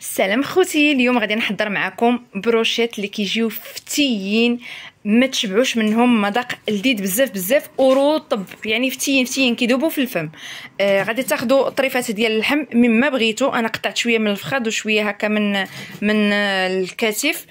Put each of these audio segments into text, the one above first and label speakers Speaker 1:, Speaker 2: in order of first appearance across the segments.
Speaker 1: السلام خوتي اليوم غادي نحضر معكم بروشيت اللي كيجيو فتيين ما تشبعوش منهم مذاق لذيذ بزاف بزاف ورطب يعني فتيين فتيين كيذوبوا في الفم آه غادي تاخذوا طريفات ديال اللحم مما بغيتو انا قطعت شويه من الفخاد وشويه هكا من من آه، الكتف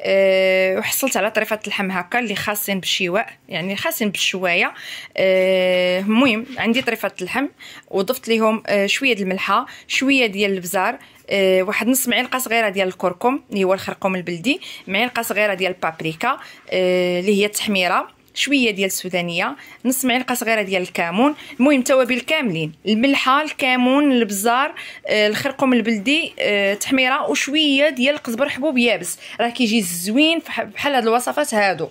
Speaker 1: أه وحصلت على طريفه اللحم هكا اللي خاصين بالشواء يعني خاصين بالشوايه المهم أه عندي طريفه اللحم وضفت ليهم أه شويه د الملحه شويه ديال البزار أه واحد نص معلقه صغيره ديال الكركم اللي هو الخرقوم البلدي معلقه صغيره ديال البابريكا آه، اللي هي التحميره شويه ديال السودانيه نص معلقه صغيره ديال الكمون المهم توابل كاملين الملحه الكمون البزار آه، الخرقوم البلدي التحميره آه، وشويه ديال القزبر حبوب يابس راه كيجي زوين بحال هاد الوصفات هادو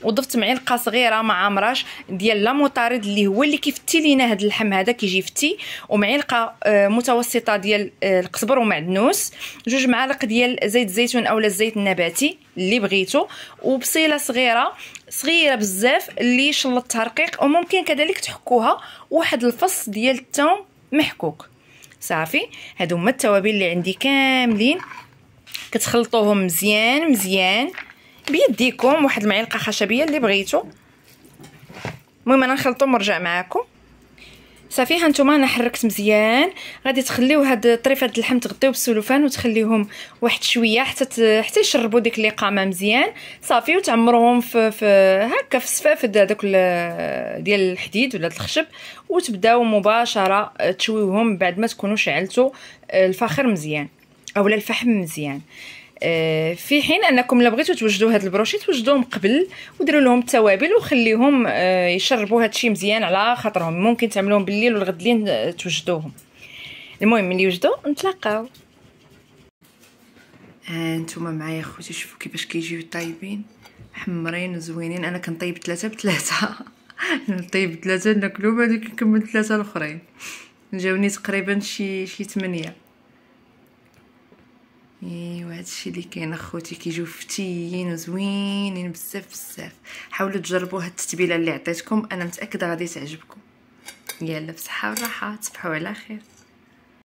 Speaker 1: وضفت معلقه صغيره مع مراش ديال لاموطارد اللي هو اللي كيفتي لينا هاد اللحم هذا كيجي فتي ومعلقه آه، متوسطه ديال القزبر ومعدنوس جوج معالق ديال زيت الزيتون اولا الزيت النباتي اللي بغيتو وبصيله صغيره صغيره بزاف اللي شلطتها رقيق وممكن كذلك تحكوها واحد الفص ديال الثوم محكوك صافي هادو هما التوابل اللي عندي كاملين كتخلطوهم مزيان مزيان بيديكم واحد المعلقه خشبيه اللي بغيتو المهم انا نخلطهم ونرجع معاكم صافي هانتوما انا حركت مزيان غادي تخليو هاد طريفه اللحم تغطيو بالسلوفان وتخليوهم واحد شويه حتى حتى يشربوا ديك القامه مزيان صافي وتعمروهم في, في هكا في صفاف داك ديال الحديد ولا الخشب وتبداو مباشره تشويوهم بعد ما تكونوا شعلتوا آه، الفخر مزيان اولا الفحم مزيان آه، في حين انكم لو بغيتو توجدوا هاد البروشي توجدوهم قبل وديروا لهم التوابل وخليهم آه، يشربوا هادشي مزيان على خاطرهم ممكن تعملوهم بالليل والغد لين آه، توجدوهم المهم ملي يوجدوا نتلاقاو هانتوما معايا خوتي شوفوا كيفاش كيجيو طايبين محمرين وزوينين انا كنطيب ثلاثه بثلاثه نطيب ثلاثه ناكلهم هذيك نكمل ثلاثه الاخرين جاوني تقريبا شي شي 8 ايوا هادشي اللي كاين اخوتي كيجيو فتيين وزوينين بزاف بزاف حاولوا تجربوا هاد التتبيله اللي عطيتكم انا متاكده غادي تعجبكم يلا بصحه وراحه تصبحوا على خير